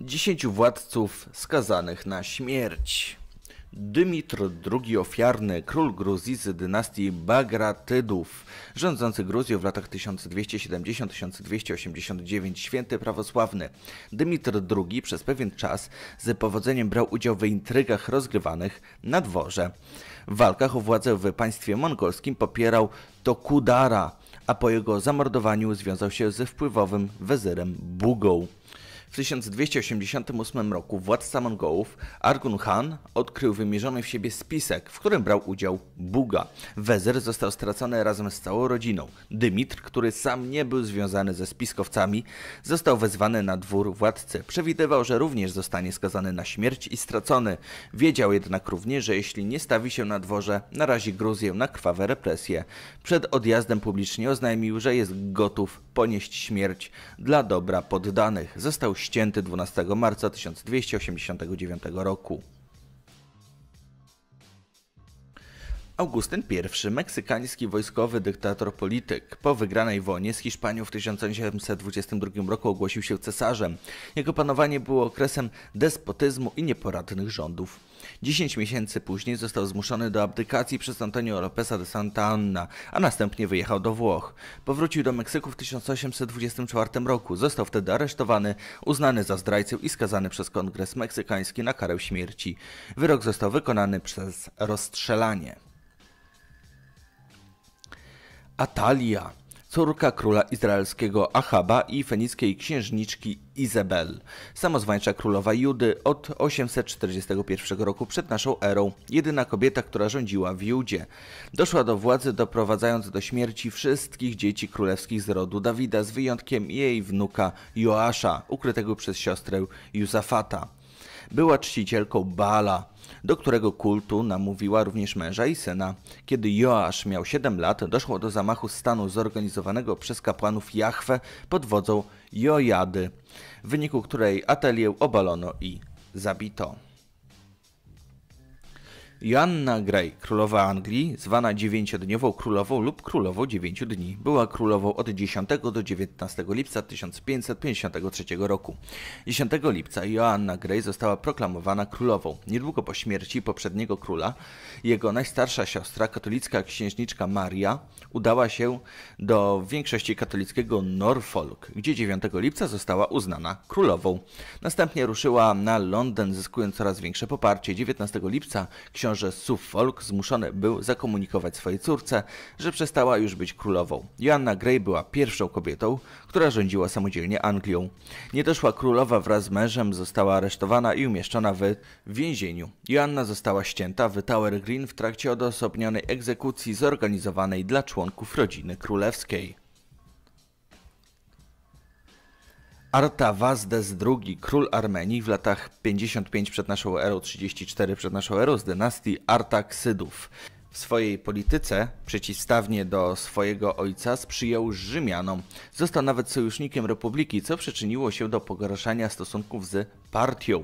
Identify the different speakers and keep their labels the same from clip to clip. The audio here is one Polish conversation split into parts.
Speaker 1: dziesięciu władców skazanych na śmierć. Dymitr II Ofiarny, król Gruzji z dynastii Bagratydów, rządzący Gruzją w latach 1270-1289, święty prawosławny. Dymitr II przez pewien czas z powodzeniem brał udział w intrygach rozgrywanych na dworze. W walkach o władzę w państwie mongolskim popierał Tokudara, a po jego zamordowaniu związał się ze wpływowym wezyrem Bugą. W 1288 roku władca Mongołów Argun Khan odkrył wymierzony w siebie spisek, w którym brał udział Buga. Wezer został stracony razem z całą rodziną. Dymitr, który sam nie był związany ze spiskowcami, został wezwany na dwór władcy. Przewidywał, że również zostanie skazany na śmierć i stracony. Wiedział jednak również, że jeśli nie stawi się na dworze, narazi Gruzję na krwawe represje. Przed odjazdem publicznie oznajmił, że jest gotów ponieść śmierć dla dobra poddanych. Został ścięty 12 marca 1289 roku. Augustyn I, meksykański wojskowy dyktator polityk, po wygranej wojnie z Hiszpanią w 1822 roku ogłosił się cesarzem. Jego panowanie było okresem despotyzmu i nieporadnych rządów. 10 miesięcy później został zmuszony do abdykacji przez Antonio Lópeza de Santa Anna, a następnie wyjechał do Włoch. Powrócił do Meksyku w 1824 roku. Został wtedy aresztowany, uznany za zdrajcę i skazany przez Kongres Meksykański na karę śmierci. Wyrok został wykonany przez rozstrzelanie. Atalia, córka króla izraelskiego Ahaba i fenickiej księżniczki Izabel, samozwańcza królowa Judy od 841 roku przed naszą erą, jedyna kobieta, która rządziła w Judzie. Doszła do władzy doprowadzając do śmierci wszystkich dzieci królewskich z rodu Dawida z wyjątkiem jej wnuka Joasza, ukrytego przez siostrę Józafata. Była czcicielką Bala, do którego kultu namówiła również męża i syna. Kiedy Joasz miał 7 lat, doszło do zamachu stanu zorganizowanego przez kapłanów Jahwe pod wodzą Jojady, w wyniku której atelię obalono i zabito. Joanna Grey, królowa Anglii, zwana dziewięciodniową królową lub królową dziewięciu dni, była królową od 10 do 19 lipca 1553 roku. 10 lipca Joanna Grey została proklamowana królową. Niedługo po śmierci poprzedniego króla, jego najstarsza siostra, katolicka księżniczka Maria, udała się do większości katolickiego Norfolk, gdzie 9 lipca została uznana królową. Następnie ruszyła na Londyn, zyskując coraz większe poparcie. 19 lipca książę książę Suffolk zmuszony był zakomunikować swojej córce, że przestała już być królową. Joanna Grey była pierwszą kobietą, która rządziła samodzielnie Anglią. Niedoszła królowa wraz z mężem została aresztowana i umieszczona w więzieniu. Joanna została ścięta w Tower Green w trakcie odosobnionej egzekucji zorganizowanej dla członków rodziny królewskiej. Artavazdes II, król Armenii w latach 55 przed naszą erą, 34 przed naszą erą z dynastii Artaksydów. W swojej polityce, przeciwstawnie do swojego ojca, sprzyjał Rzymianom. Został nawet sojusznikiem republiki, co przyczyniło się do pogorszenia stosunków z partią.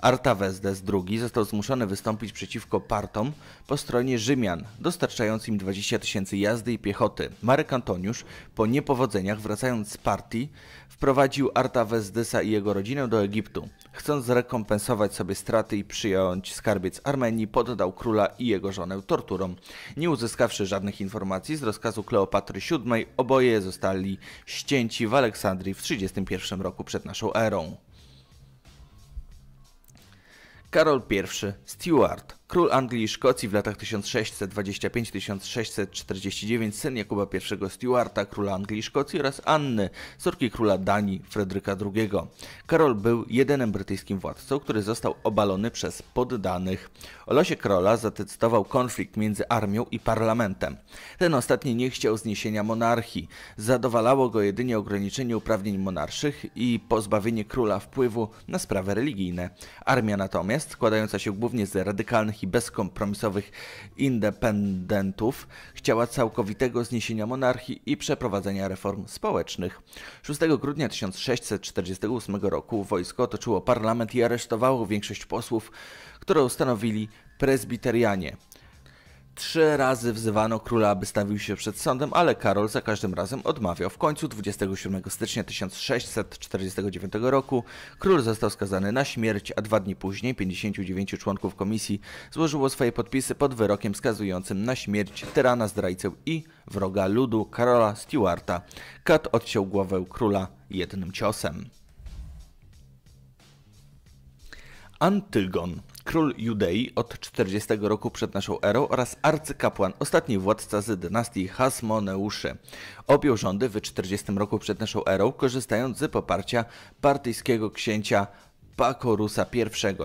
Speaker 1: Artavesdes II został zmuszony wystąpić przeciwko partom po stronie Rzymian, dostarczając im 20 tysięcy jazdy i piechoty. Marek Antoniusz, po niepowodzeniach wracając z partii, wprowadził Artavesdesa i jego rodzinę do Egiptu. Chcąc zrekompensować sobie straty i przyjąć skarbiec Armenii, poddał króla i jego żonę torturom. Nie uzyskawszy żadnych informacji z rozkazu Kleopatry VII, oboje zostali ścięci w Aleksandrii w 31 roku przed naszą erą. Karol I Stewart. Król Anglii i Szkocji w latach 1625-1649, syn Jakuba I Stuarta, króla Anglii i Szkocji oraz Anny, córki króla Danii Fredryka II. Karol był jedynym brytyjskim władcą, który został obalony przez poddanych. O losie króla zadecydował konflikt między armią i parlamentem. Ten ostatni nie chciał zniesienia monarchii. Zadowalało go jedynie ograniczenie uprawnień monarszych i pozbawienie króla wpływu na sprawy religijne. Armia natomiast, składająca się głównie z radykalnych partii bezkompromisowych independentów chciała całkowitego zniesienia monarchii i przeprowadzenia reform społecznych. 6 grudnia 1648 roku wojsko otoczyło parlament i aresztowało większość posłów, którą stanowili prezbiterianie, Trzy razy wzywano króla, aby stawił się przed sądem, ale Karol za każdym razem odmawiał. W końcu 27 stycznia 1649 roku król został skazany na śmierć, a dwa dni później 59 członków komisji złożyło swoje podpisy pod wyrokiem skazującym na śmierć tyrana, zdrajcę i wroga ludu Karola Stewarta. Kat odciął głowę króla jednym ciosem. Antygon król Judei od 40 roku przed naszą erą oraz arcykapłan, ostatni władca z dynastii Hasmoneuszy. Objął rządy w 40 roku przed naszą erą, korzystając z poparcia partyjskiego księcia Pakorusa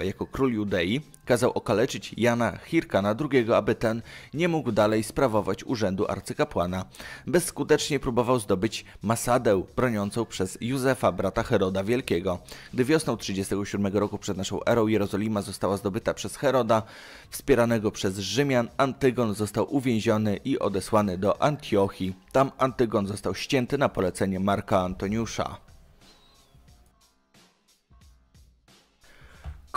Speaker 1: I jako król Judei, kazał okaleczyć Jana Hirkana II, aby ten nie mógł dalej sprawować urzędu arcykapłana. Bezskutecznie próbował zdobyć Masadę, broniącą przez Józefa, brata Heroda Wielkiego. Gdy wiosną 37 roku przed naszą erą Jerozolima została zdobyta przez Heroda, wspieranego przez Rzymian, Antygon został uwięziony i odesłany do Antiochii. Tam Antygon został ścięty na polecenie Marka Antoniusza.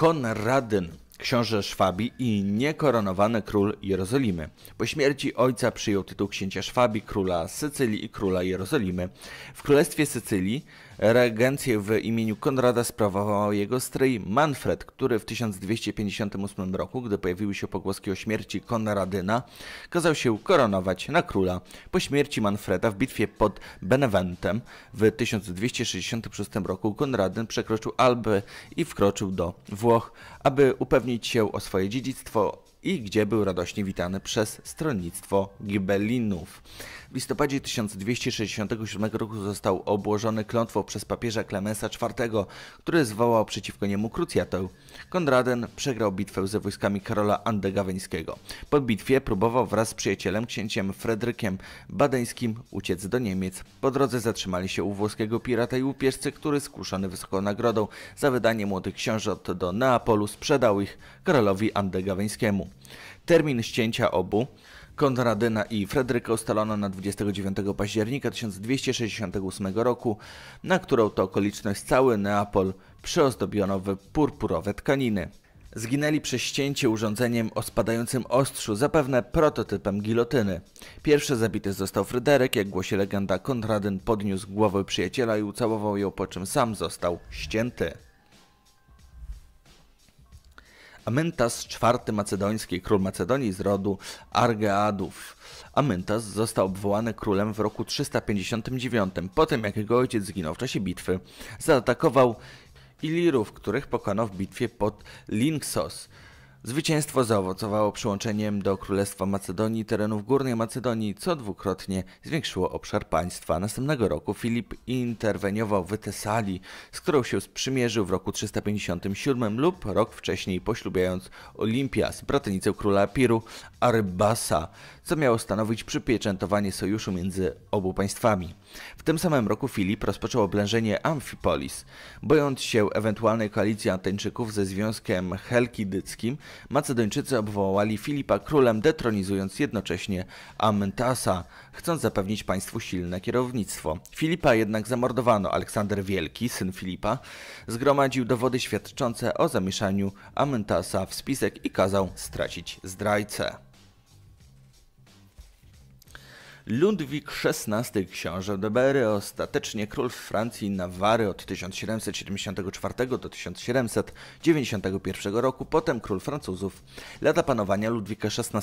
Speaker 1: Konradyn książę Szwabi i niekoronowany król Jerozolimy. Po śmierci ojca przyjął tytuł księcia Szwabi, króla Sycylii i króla Jerozolimy. W królestwie Sycylii regencję w imieniu Konrada sprawował jego stryj Manfred, który w 1258 roku, gdy pojawiły się pogłoski o śmierci Konradyna, kazał się koronować na króla. Po śmierci Manfreda w bitwie pod Beneventem w 1266 roku Konradyn przekroczył Alby i wkroczył do Włoch, aby upewnić się o swoje dziedzictwo i gdzie był radośnie witany przez stronnictwo Gibellinów. W listopadzie 1267 roku został obłożony klątwą przez papieża Klemensa IV, który zwołał przeciwko niemu krucjatę. Konraden przegrał bitwę ze wojskami Karola Andegaweńskiego. Po bitwie próbował wraz z przyjacielem księciem Fredrykiem Badeńskim uciec do Niemiec. Po drodze zatrzymali się u włoskiego pirata i łupieżcy, który skuszony wysoką nagrodą za wydanie młodych książąt do Neapolu sprzedał ich Karolowi Andegaweńskiemu. Termin ścięcia obu Konradyna i Fredryka ustalono na 29 października 1268 roku, na którą to okoliczność cały Neapol przyozdobiono w purpurowe tkaniny. Zginęli przez ścięcie urządzeniem o spadającym ostrzu, zapewne prototypem gilotyny. Pierwszy zabity został Fryderyk, jak głosi legenda, Konradyn podniósł głowę przyjaciela i ucałował ją, po czym sam został ścięty. Amentas IV macedoński, król Macedonii z rodu Argeadów. Amentas został obwołany królem w roku 359, po tym jak jego ojciec zginął w czasie bitwy. Zaatakował Ilirów, których pokonał w bitwie pod Linksos. Zwycięstwo zaowocowało przyłączeniem do Królestwa Macedonii terenów Górnej Macedonii, co dwukrotnie zwiększyło obszar państwa. Następnego roku Filip interweniował w Tesalii, z którą się sprzymierzył w roku 357 lub rok wcześniej poślubiając Olimpias, bratynicę króla Piru, Arbasa, co miało stanowić przypieczętowanie sojuszu między obu państwami. W tym samym roku Filip rozpoczął oblężenie Amphipolis. Bojąc się ewentualnej koalicji Anteńczyków ze Związkiem Helkidyckim, Macedończycy obwołali Filipa królem, detronizując jednocześnie Amyntasa, chcąc zapewnić państwu silne kierownictwo. Filipa jednak zamordowano. Aleksander Wielki, syn Filipa, zgromadził dowody świadczące o zamieszaniu Amyntasa w spisek i kazał stracić zdrajcę. Ludwik XVI książę Berry ostatecznie król Francji i Nawary od 1774 do 1791 roku, potem król Francuzów. Lata panowania Ludwika XVI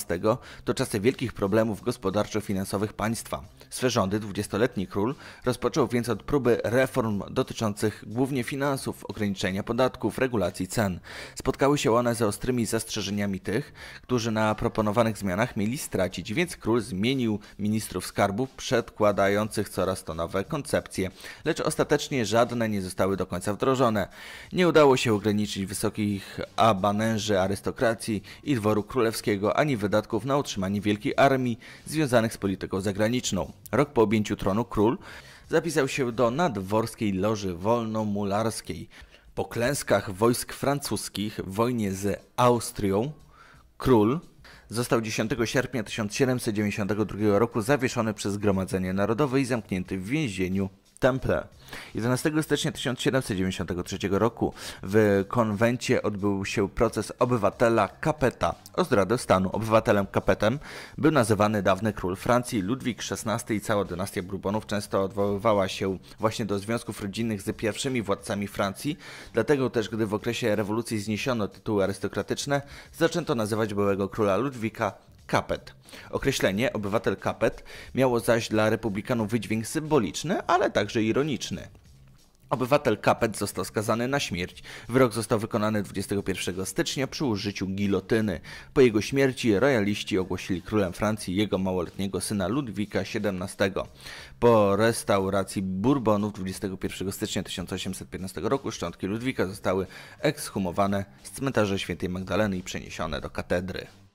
Speaker 1: to czasy wielkich problemów gospodarczo-finansowych państwa. Swe rządy dwudziestoletni król rozpoczął więc od próby reform dotyczących głównie finansów, ograniczenia podatków, regulacji cen. Spotkały się one z ostrymi zastrzeżeniami tych, którzy na proponowanych zmianach mieli stracić, więc król zmienił ministrów ministrów skarbu przedkładających coraz to nowe koncepcje, lecz ostatecznie żadne nie zostały do końca wdrożone. Nie udało się ograniczyć wysokich abanerzy arystokracji i dworu królewskiego, ani wydatków na utrzymanie wielkiej armii związanych z polityką zagraniczną. Rok po objęciu tronu król zapisał się do nadworskiej loży wolnomularskiej. Po klęskach wojsk francuskich w wojnie z Austrią król Został 10 sierpnia 1792 roku zawieszony przez Zgromadzenie Narodowe i zamknięty w więzieniu Temple. 11 stycznia 1793 roku w konwencie odbył się proces obywatela Capeta o zdradę stanu. Obywatelem Capetem był nazywany dawny król Francji Ludwik XVI i cała dynastia Bourbonów często odwoływała się właśnie do związków rodzinnych z pierwszymi władcami Francji, dlatego też gdy w okresie rewolucji zniesiono tytuły arystokratyczne, zaczęto nazywać byłego króla Ludwika kapet. Określenie obywatel kapet miało zaś dla republikanów wydźwięk symboliczny, ale także ironiczny. Obywatel Kapet został skazany na śmierć. Wyrok został wykonany 21 stycznia przy użyciu gilotyny. Po jego śmierci royaliści ogłosili królem Francji jego małoletniego syna Ludwika XVII. Po restauracji Bourbonów 21 stycznia 1815 roku szczątki Ludwika zostały ekshumowane z cmentarza Świętej Magdaleny i przeniesione do katedry.